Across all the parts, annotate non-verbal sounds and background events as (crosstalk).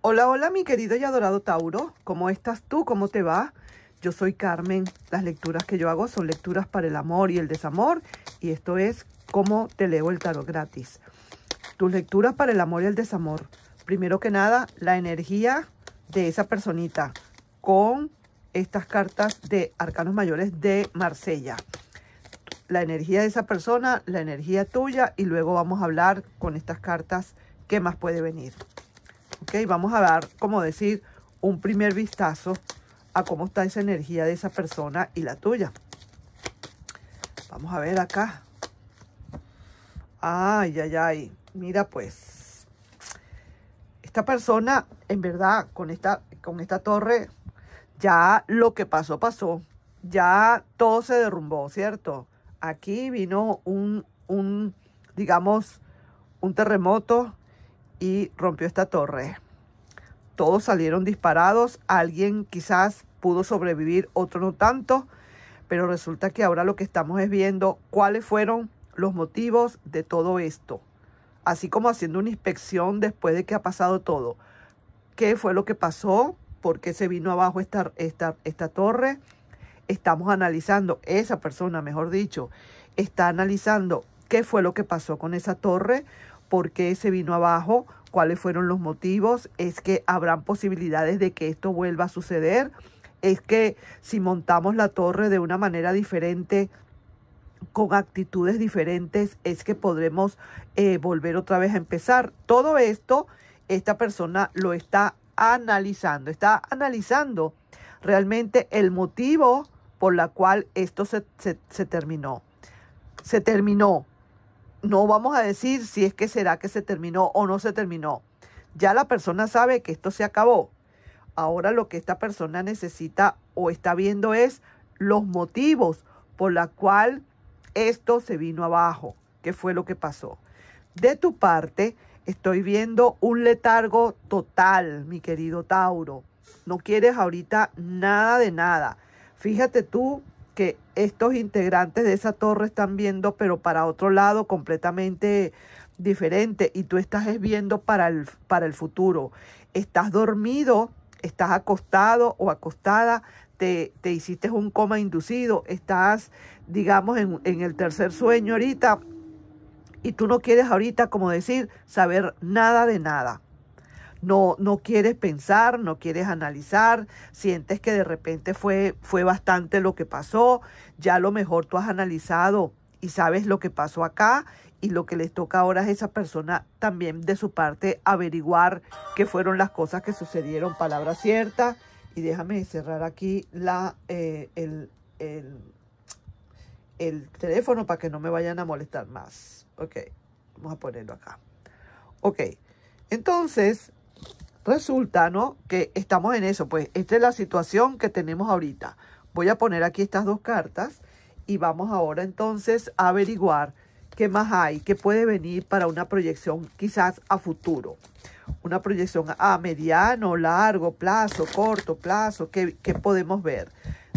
Hola, hola mi querido y adorado Tauro, ¿cómo estás tú? ¿Cómo te va? Yo soy Carmen, las lecturas que yo hago son lecturas para el amor y el desamor y esto es cómo te leo el tarot gratis. Tus lecturas para el amor y el desamor. Primero que nada, la energía de esa personita con estas cartas de Arcanos Mayores de Marsella. La energía de esa persona, la energía tuya y luego vamos a hablar con estas cartas qué más puede venir. Ok, vamos a dar, como decir, un primer vistazo a cómo está esa energía de esa persona y la tuya. Vamos a ver acá. Ay, ay, ay. Mira pues. Esta persona, en verdad, con esta, con esta torre, ya lo que pasó, pasó. Ya todo se derrumbó, ¿cierto? Aquí vino un, un digamos, un terremoto y rompió esta torre. Todos salieron disparados, alguien quizás pudo sobrevivir, otro no tanto, pero resulta que ahora lo que estamos es viendo cuáles fueron los motivos de todo esto, así como haciendo una inspección después de que ha pasado todo. ¿Qué fue lo que pasó? ¿Por qué se vino abajo esta, esta, esta torre? Estamos analizando, esa persona, mejor dicho, está analizando qué fue lo que pasó con esa torre, por qué se vino abajo, cuáles fueron los motivos, es que habrán posibilidades de que esto vuelva a suceder, es que si montamos la torre de una manera diferente, con actitudes diferentes, es que podremos eh, volver otra vez a empezar. Todo esto, esta persona lo está analizando, está analizando realmente el motivo por la cual esto se terminó. Se terminó, no vamos a decir si es que será que se terminó o no se terminó. Ya la persona sabe que esto se acabó. Ahora lo que esta persona necesita o está viendo es los motivos por la cual esto se vino abajo, qué fue lo que pasó. De tu parte, estoy viendo un letargo total, mi querido Tauro. No quieres ahorita nada de nada. Fíjate tú que estos integrantes de esa torre están viendo, pero para otro lado completamente diferente y tú estás viendo para el, para el futuro. Estás dormido, estás acostado o acostada, te, hiciste un coma inducido, estás, digamos, en, en el tercer sueño ahorita y tú no quieres ahorita, como decir, saber nada de nada no, no quieres pensar, no quieres analizar, sientes que de repente fue, fue bastante lo que pasó, ya a lo mejor tú has analizado y sabes lo que pasó acá y lo que les toca ahora es esa persona también de su parte averiguar qué fueron las cosas que sucedieron, palabra cierta. Y déjame cerrar aquí la, eh, el, el teléfono para que no me vayan a molestar más. Ok, vamos a ponerlo acá. Ok, entonces Resulta, ¿no? Que estamos en eso. Pues esta es la situación que tenemos ahorita. Voy a poner aquí estas dos cartas y vamos ahora entonces a averiguar qué más hay, qué puede venir para una proyección quizás a futuro. Una proyección a mediano, largo plazo, corto plazo, qué, qué podemos ver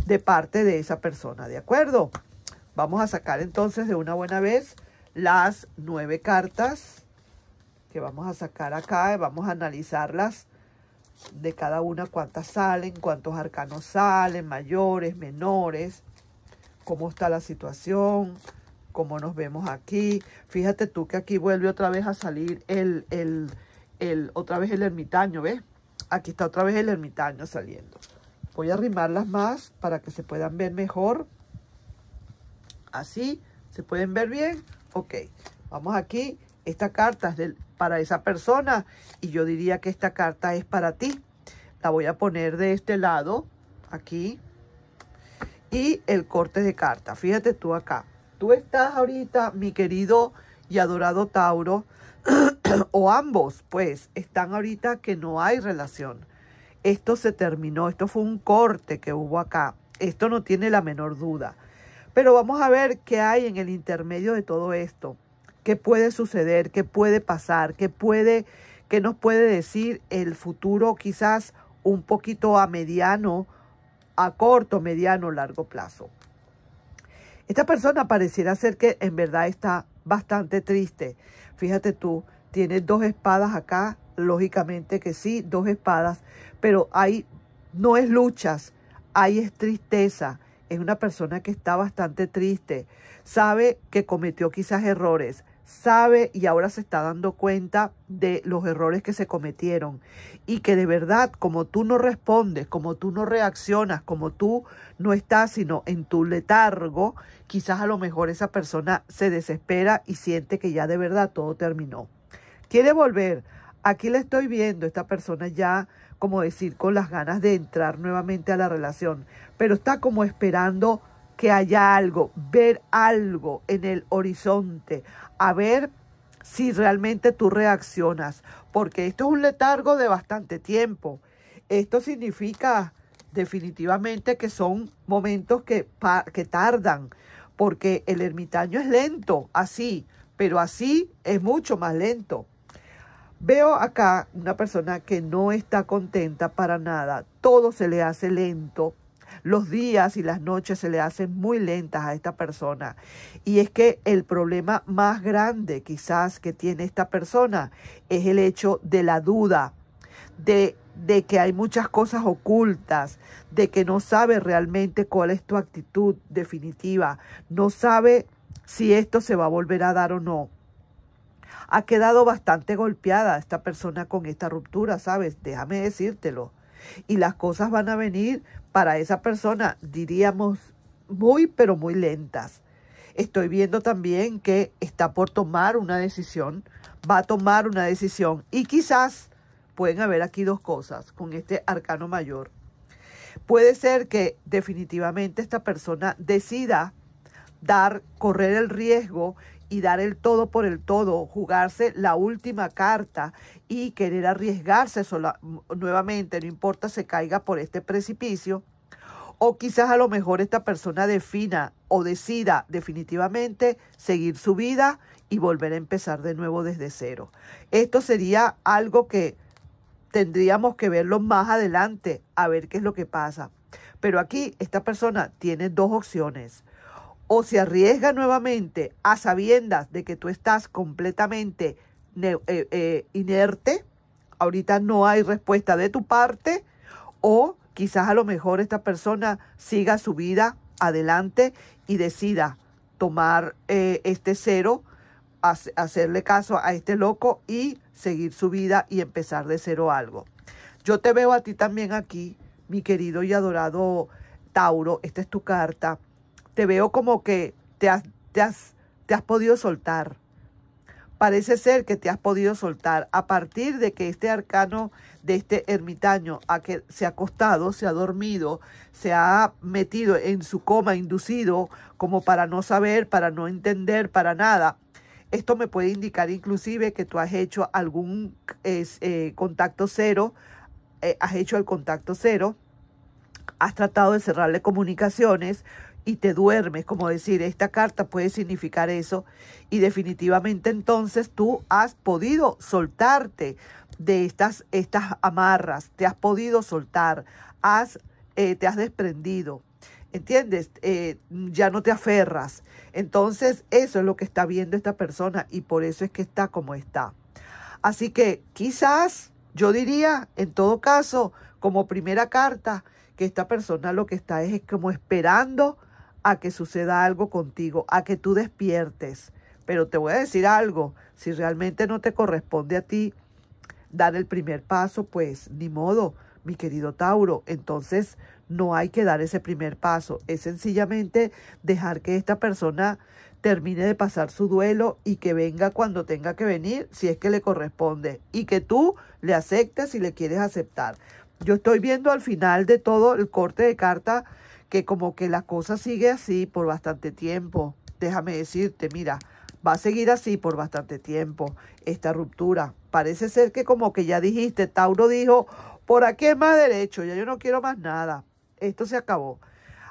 de parte de esa persona, ¿de acuerdo? Vamos a sacar entonces de una buena vez las nueve cartas que vamos a sacar acá y vamos a analizarlas de cada una cuántas salen, cuántos arcanos salen, mayores, menores, cómo está la situación, cómo nos vemos aquí. Fíjate tú que aquí vuelve otra vez a salir el, el, el otra vez el ermitaño, ¿ves? Aquí está otra vez el ermitaño saliendo. Voy a arrimarlas más para que se puedan ver mejor. Así, ¿se pueden ver bien? Ok, vamos aquí esta carta es del, para esa persona y yo diría que esta carta es para ti. La voy a poner de este lado, aquí. Y el corte de carta. Fíjate tú acá. Tú estás ahorita, mi querido y adorado Tauro, (clears throat) o ambos, pues, están ahorita que no hay relación. Esto se terminó, esto fue un corte que hubo acá. Esto no tiene la menor duda. Pero vamos a ver qué hay en el intermedio de todo esto qué puede suceder, qué puede pasar, qué puede, qué nos puede decir el futuro, quizás un poquito a mediano, a corto, mediano, largo plazo. Esta persona pareciera ser que en verdad está bastante triste. Fíjate tú, tiene dos espadas acá, lógicamente que sí, dos espadas, pero ahí no es luchas, ahí es tristeza. Es una persona que está bastante triste, sabe que cometió quizás errores, sabe y ahora se está dando cuenta de los errores que se cometieron y que de verdad como tú no respondes, como tú no reaccionas, como tú no estás sino en tu letargo, quizás a lo mejor esa persona se desespera y siente que ya de verdad todo terminó. Quiere volver. Aquí la estoy viendo, esta persona ya, como decir, con las ganas de entrar nuevamente a la relación, pero está como esperando que haya algo, ver algo en el horizonte, a ver si realmente tú reaccionas, porque esto es un letargo de bastante tiempo. Esto significa definitivamente que son momentos que, que tardan, porque el ermitaño es lento, así, pero así es mucho más lento. Veo acá una persona que no está contenta para nada, todo se le hace lento, los días y las noches se le hacen muy lentas a esta persona. Y es que el problema más grande quizás que tiene esta persona es el hecho de la duda, de, de que hay muchas cosas ocultas, de que no sabe realmente cuál es tu actitud definitiva, no sabe si esto se va a volver a dar o no ha quedado bastante golpeada esta persona con esta ruptura, ¿sabes? Déjame decírtelo y las cosas van a venir para esa persona, diríamos, muy, pero muy lentas. Estoy viendo también que está por tomar una decisión, va a tomar una decisión y quizás pueden haber aquí dos cosas con este arcano mayor. Puede ser que definitivamente esta persona decida dar, correr el riesgo y dar el todo por el todo, jugarse la última carta y querer arriesgarse nuevamente, no importa se caiga por este precipicio. O quizás a lo mejor esta persona defina o decida definitivamente seguir su vida y volver a empezar de nuevo desde cero. Esto sería algo que tendríamos que verlo más adelante a ver qué es lo que pasa. Pero aquí esta persona tiene dos opciones o se arriesga nuevamente a sabiendas de que tú estás completamente eh, eh, inerte, ahorita no hay respuesta de tu parte, o quizás a lo mejor esta persona siga su vida adelante y decida tomar eh, este cero, hacerle caso a este loco y seguir su vida y empezar de cero algo. Yo te veo a ti también aquí, mi querido y adorado Tauro, esta es tu carta te veo como que te has, te has, podido soltar. Parece ser que te has podido soltar a partir de que este arcano de este ermitaño a que se ha acostado, se ha dormido, se ha metido en su coma inducido como para no saber, para no entender, para nada. Esto me puede indicar inclusive que tú has hecho algún eh, contacto cero, eh, has hecho el contacto cero, has tratado de cerrarle comunicaciones, y te duermes, como decir, esta carta puede significar eso. Y definitivamente entonces tú has podido soltarte de estas, estas amarras, te has podido soltar, has, eh, te has desprendido. ¿Entiendes? Eh, ya no te aferras. Entonces eso es lo que está viendo esta persona y por eso es que está como está. Así que quizás yo diría, en todo caso, como primera carta, que esta persona lo que está es como esperando a que suceda algo contigo, a que tú despiertes. Pero te voy a decir algo, si realmente no te corresponde a ti dar el primer paso, pues ni modo, mi querido Tauro. Entonces no hay que dar ese primer paso, es sencillamente dejar que esta persona termine de pasar su duelo y que venga cuando tenga que venir, si es que le corresponde, y que tú le aceptes si le quieres aceptar. Yo estoy viendo al final de todo el corte de carta que como que la cosa sigue así por bastante tiempo. Déjame decirte, mira, va a seguir así por bastante tiempo esta ruptura. Parece ser que como que ya dijiste, Tauro dijo, por aquí es más derecho, ya yo no quiero más nada. Esto se acabó.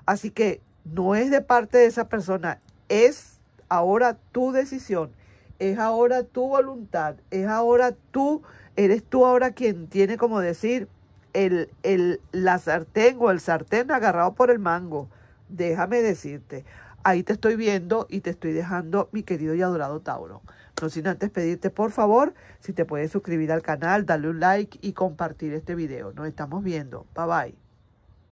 Así que no es de parte de esa persona, es ahora tu decisión, es ahora tu voluntad, es ahora tú, eres tú ahora quien tiene como decir, el, la sartén o el sartén agarrado por el mango. Déjame decirte, ahí te estoy viendo y te estoy dejando, mi querido y adorado Tauro. No sin antes pedirte, por favor, si te puedes suscribir al canal, darle un like y compartir este video. Nos estamos viendo. Bye bye.